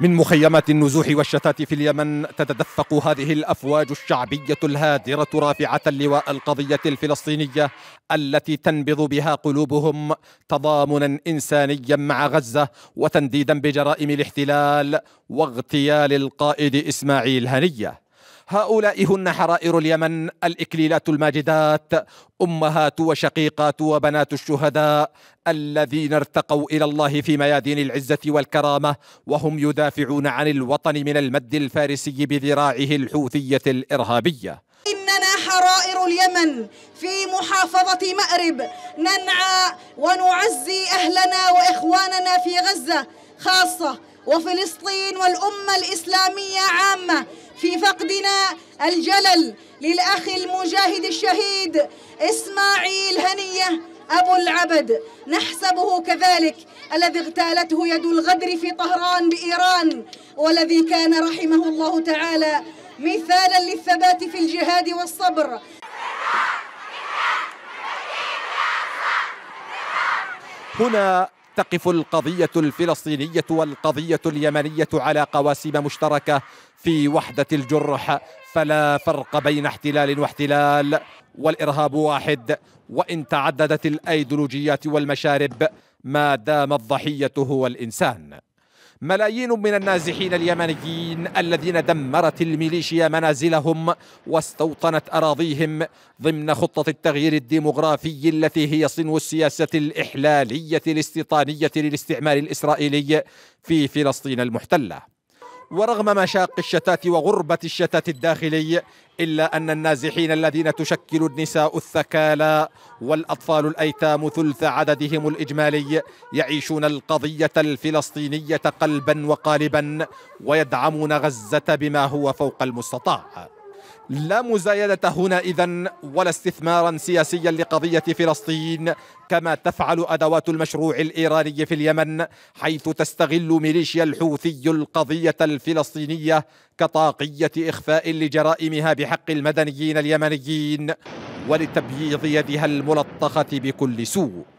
من مخيمات النزوح والشتات في اليمن تتدفق هذه الافواج الشعبيه الهادره رافعه لواء القضيه الفلسطينيه التي تنبض بها قلوبهم تضامنا انسانيا مع غزه وتنديدا بجرائم الاحتلال واغتيال القائد اسماعيل هنيه هؤلاء هن حرائر اليمن الإكليلات الماجدات أمهات وشقيقات وبنات الشهداء الذين ارتقوا إلى الله في ميادين العزة والكرامة وهم يدافعون عن الوطن من المد الفارسي بذراعه الحوثية الإرهابية إننا حرائر اليمن في محافظة مأرب ننعى ونعزي أهلنا وإخواننا في غزة خاصة وفلسطين والأمة الإسلامية عامة في فقدنا الجلل للأخ المجاهد الشهيد إسماعيل هنية أبو العبد نحسبه كذلك الذي اغتالته يد الغدر في طهران بإيران والذي كان رحمه الله تعالى مثالا للثبات في الجهاد والصبر هنا تقف القضية الفلسطينية والقضية اليمنية على قواسم مشتركة في وحدة الجرح فلا فرق بين احتلال واحتلال والإرهاب واحد وإن تعددت الأيديولوجيات والمشارب ما دام الضحية هو الإنسان ملايين من النازحين اليمنيين الذين دمرت الميليشيا منازلهم واستوطنت أراضيهم ضمن خطة التغيير الديمغرافي التي هي صنو السياسة الإحلالية الاستيطانية للاستعمار الإسرائيلي في فلسطين المحتلة ورغم مشاق الشتات وغربة الشتات الداخلي إلا أن النازحين الذين تشكل النساء الثكالى والأطفال الأيتام ثلث عددهم الإجمالي يعيشون القضية الفلسطينية قلبا وقالبا ويدعمون غزة بما هو فوق المستطاع لا مزايدة هنا إذا ولا استثمارا سياسيا لقضية فلسطين كما تفعل أدوات المشروع الإيراني في اليمن حيث تستغل ميليشيا الحوثي القضية الفلسطينية كطاقية إخفاء لجرائمها بحق المدنيين اليمنيين ولتبييض يدها الملطخة بكل سوء